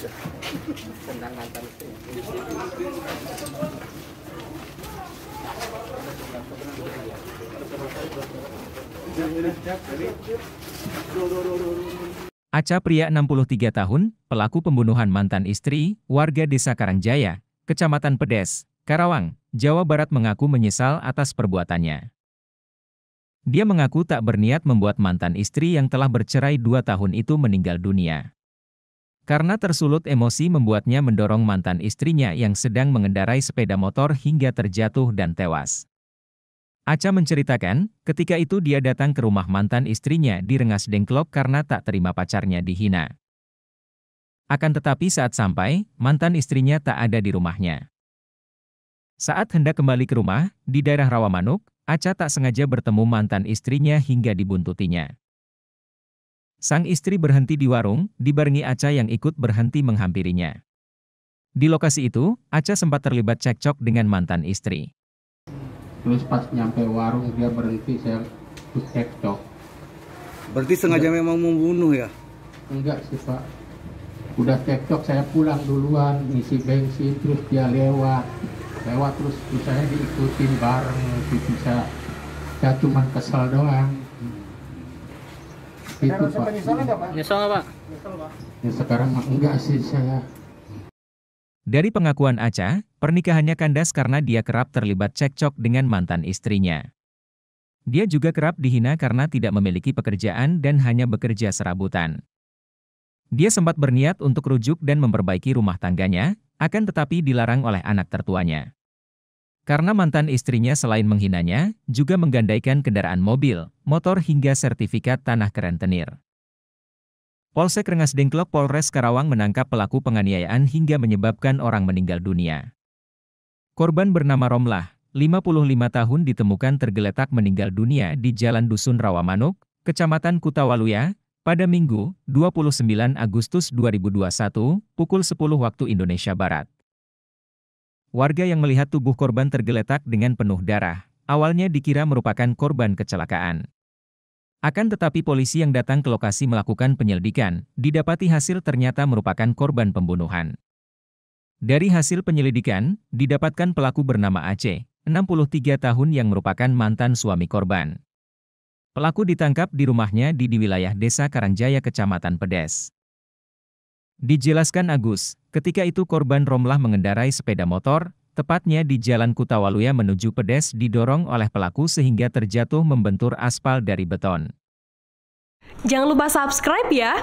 Tendang Aca pria 63 tahun, pelaku pembunuhan mantan istri, warga desa Karangjaya, Kecamatan Pedes, Karawang, Jawa Barat mengaku menyesal atas perbuatannya. Dia mengaku tak berniat membuat mantan istri yang telah bercerai dua tahun itu meninggal dunia. Karena tersulut emosi membuatnya mendorong mantan istrinya yang sedang mengendarai sepeda motor hingga terjatuh dan tewas. Aca menceritakan, ketika itu dia datang ke rumah mantan istrinya di Rengas Dengklok karena tak terima pacarnya dihina. Akan tetapi saat sampai, mantan istrinya tak ada di rumahnya. Saat hendak kembali ke rumah, di daerah Rawamanuk, Aca tak sengaja bertemu mantan istrinya hingga dibuntutinya. Sang istri berhenti di warung, dibarengi Aca yang ikut berhenti menghampirinya. Di lokasi itu, Aca sempat terlibat cekcok dengan mantan istri. Terus pas nyampe warung dia berhenti, saya cekcok. Berarti sengaja Enggak. memang membunuh ya? Enggak sih Pak. Udah cekcok saya pulang duluan, ngisi bensin, terus dia lewat. Lewat terus, terus saya diikutin bareng, gitu. Saya, saya cuma kesal doang itu Pak. Nyesel nggak Pak? Ya sekarang enggak sih saya. Dari pengakuan Aca, pernikahannya kandas karena dia kerap terlibat cekcok dengan mantan istrinya. Dia juga kerap dihina karena tidak memiliki pekerjaan dan hanya bekerja serabutan. Dia sempat berniat untuk rujuk dan memperbaiki rumah tangganya, akan tetapi dilarang oleh anak tertuanya. Karena mantan istrinya selain menghinanya, juga menggandaikan kendaraan mobil, motor hingga sertifikat tanah kerentenir. Polsek Rengas Dengklok Polres Karawang menangkap pelaku penganiayaan hingga menyebabkan orang meninggal dunia. Korban bernama Romlah, 55 tahun ditemukan tergeletak meninggal dunia di Jalan Dusun Rawamanuk, Kecamatan Kutawaluya, pada Minggu, 29 Agustus 2021, pukul 10 waktu Indonesia Barat. Warga yang melihat tubuh korban tergeletak dengan penuh darah, awalnya dikira merupakan korban kecelakaan. Akan tetapi polisi yang datang ke lokasi melakukan penyelidikan, didapati hasil ternyata merupakan korban pembunuhan. Dari hasil penyelidikan, didapatkan pelaku bernama Aceh, 63 tahun yang merupakan mantan suami korban. Pelaku ditangkap di rumahnya di, di wilayah Desa Karangjaya, Kecamatan Pedes. Dijelaskan Agus, Ketika itu korban Romlah mengendarai sepeda motor, tepatnya di Jalan Kutawaluya menuju Pedes didorong oleh pelaku sehingga terjatuh membentur aspal dari beton. Jangan lupa subscribe ya!